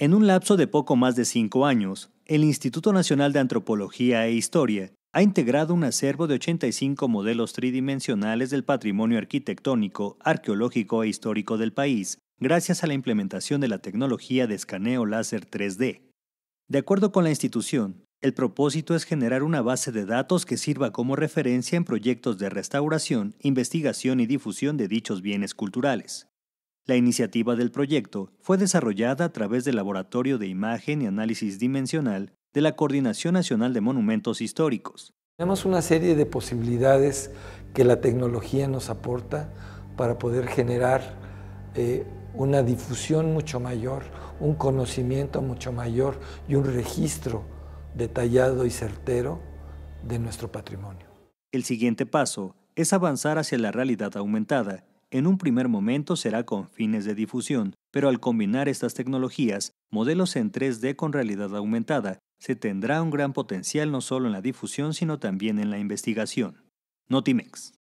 En un lapso de poco más de cinco años, el Instituto Nacional de Antropología e Historia ha integrado un acervo de 85 modelos tridimensionales del patrimonio arquitectónico, arqueológico e histórico del país, gracias a la implementación de la tecnología de escaneo láser 3D. De acuerdo con la institución, el propósito es generar una base de datos que sirva como referencia en proyectos de restauración, investigación y difusión de dichos bienes culturales. La iniciativa del proyecto fue desarrollada a través del Laboratorio de Imagen y Análisis Dimensional de la Coordinación Nacional de Monumentos Históricos. Tenemos una serie de posibilidades que la tecnología nos aporta para poder generar eh, una difusión mucho mayor, un conocimiento mucho mayor y un registro detallado y certero de nuestro patrimonio. El siguiente paso es avanzar hacia la realidad aumentada en un primer momento será con fines de difusión, pero al combinar estas tecnologías, modelos en 3D con realidad aumentada, se tendrá un gran potencial no solo en la difusión, sino también en la investigación. Notimex.